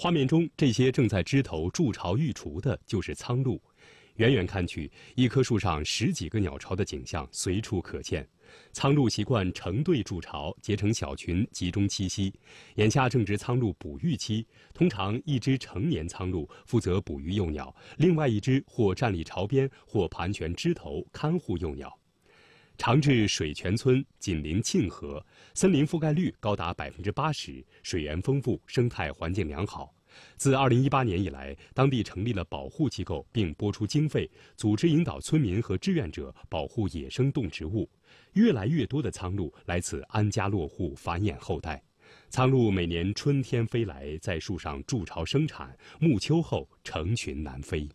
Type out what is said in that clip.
画面中，这些正在枝头筑巢育雏的，就是苍鹭。远远看去，一棵树上十几个鸟巢的景象随处可见。苍鹭习惯成对筑巢，结成小群集中栖息。眼下正值苍鹭哺育期，通常一只成年苍鹭负责哺育幼鸟，另外一只或站立巢边，或盘旋枝头看护幼鸟。长治水泉村紧邻沁河，森林覆盖率高达百分之八十，水源丰富，生态环境良好。自二零一八年以来，当地成立了保护机构，并拨出经费，组织引导村民和志愿者保护野生动植物。越来越多的苍鹭来此安家落户、繁衍后代。苍鹭每年春天飞来，在树上筑巢、生产；暮秋后成群南飞。